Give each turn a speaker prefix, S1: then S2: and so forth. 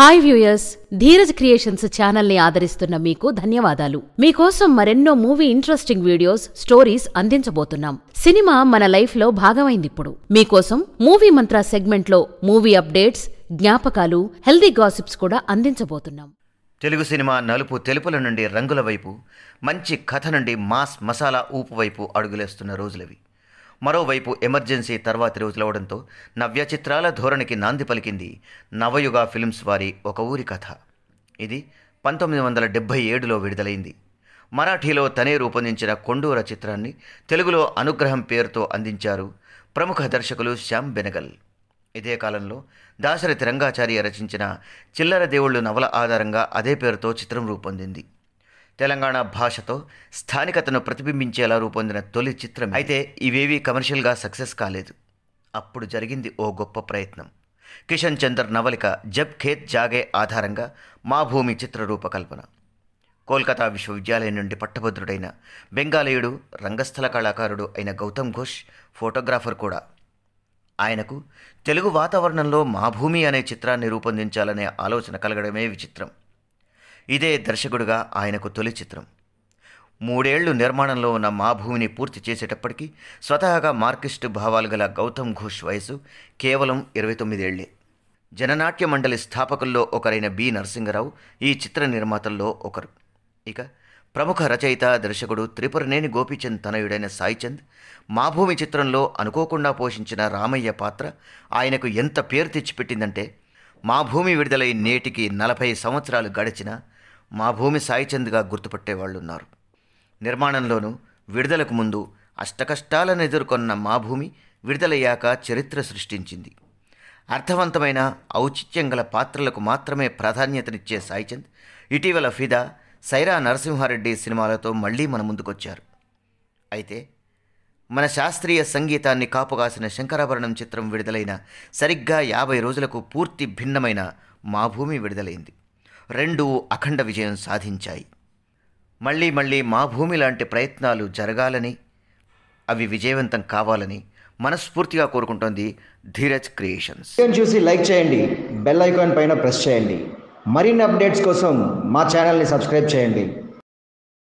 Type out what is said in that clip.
S1: hi viewers Dheeraj creations ని ఆదరిస్తున్న మీకు ధన్యవాదాలు మీకోసం మరెన్నో మూవీ ఇంట్రెస్టింగ్ వీడియోస్ స్టోరీస్ అందించబోతున్నాం సినిమా మన లైఫ్లో భాగమైందిప్పుడు మీకోసం మూవీ మంత్ర సెగ్మెంట్లో మూవీ అప్డేట్స్ జ్ఞాపకాలు హెల్దీ గాసిప్స్ కూడా అందించబోతున్నాం
S2: తెలుగు సినిమా నలుపు తెలుపుల నుండి రంగుల వైపు మంచి కథ నుండి మాస్ మసాలా ఊపు వైపు అడుగులేస్తున్న రోజులవి మరోవైపు ఎమర్జెన్సీ తర్వాతి రోజులవడంతో నవ్య చిత్రాల ధోరణికి నాంది పలికింది నవయుగ ఫిల్మ్స్ వారి ఒక ఊరి కథ ఇది పంతొమ్మిది వందల డెబ్భై ఏడులో విడుదలైంది మరాఠీలో తనే రూపొందించిన కొండూర చిత్రాన్ని తెలుగులో అనుగ్రహం పేరుతో అందించారు ప్రముఖ దర్శకులు శ్యామ్ బెనగల్ ఇదే కాలంలో దాశరథి రంగాచార్య రచించిన చిల్లర దేవుళ్ళు నవల ఆధారంగా అదే పేరుతో చిత్రం రూపొందింది తెలంగాణ భాషతో స్థానికతను ప్రతిబింబించేలా రూపొందిన తొలి చిత్రం అయితే ఇవేవి కమర్షియల్గా సక్సెస్ కాలేదు అప్పుడు జరిగింది ఓ గొప్ప ప్రయత్నం కిషన్ చందర్ నవలిక జబ్ ఖేత్ జాగే ఆధారంగా మా భూమి చిత్ర రూపకల్పన కోల్కతా విశ్వవిద్యాలయం నుండి పట్టభద్రుడైన బెంగాలీయుడు రంగస్థల కళాకారుడు అయిన గౌతమ్ ఘోష్ ఫోటోగ్రాఫర్ కూడా ఆయనకు తెలుగు వాతావరణంలో మా భూమి అనే చిత్రాన్ని రూపొందించాలనే ఆలోచన కలగడమే విచిత్రం ఇదే దర్శకుడుగా ఆయనకు తొలి చిత్రం మూడేళ్లు నిర్మాణంలో ఉన్న మా భూమిని పూర్తి చేసేటప్పటికీ స్వతహాగా మార్కిస్ట్ భావాలు గల గౌతమ్ ఘోష్ వయసు కేవలం ఇరవై తొమ్మిదేళ్లే జననాట్య మండలి స్థాపకుల్లో ఒకరైన బి నరసింగరావు ఈ చిత్ర నిర్మాతల్లో ఒకరు ఇక ప్రముఖ రచయిత దర్శకుడు త్రిపురనేని గోపీచంద్ తనయుడైన సాయిచంద్ మా భూమి చిత్రంలో అనుకోకుండా పోషించిన రామయ్య పాత్ర ఆయనకు ఎంత పేరు తెచ్చిపెట్టిందంటే మా భూమి విడుదలై నేటికి నలభై సంవత్సరాలు గడిచినా మా భూమి సాయిచంద్గా ఉన్నారు నిర్మాణంలోనూ విడుదలకు ముందు అష్టకష్టాలను ఎదుర్కొన్న మా భూమి విడుదలయ్యాక చరిత్ర సృష్టించింది అర్థవంతమైన ఔచిత్యం గల పాత్రలకు మాత్రమే ప్రాధాన్యతనిచ్చే సాయిచంద్ ఇటీవల ఫిదా సైరా నరసింహారెడ్డి సినిమాలతో మళ్లీ మన ముందుకొచ్చారు అయితే మన శాస్త్రీయ సంగీతాన్ని కాపుగాసిన శంకరాభరణం చిత్రం విడుదలైన సరిగ్గా యాభై రోజులకు పూర్తి భిన్నమైన మా భూమి విడుదలైంది రెండూ అఖండ విజయం సాధించాయి మళ్ళీ మళ్ళీ మా భూమి లాంటి ప్రయత్నాలు జరగాలని అవి విజయవంతం కావాలని మనస్ఫూర్తిగా కోరుకుంటోంది ధీరజ్ క్రియేషన్స్ చూసి లైక్ చేయండి బెల్ ఐకాన్ పైన ప్రెస్ చేయండి మరిన్ని అప్డేట్స్ కోసం మా ఛానల్ని సబ్స్క్రైబ్ చేయండి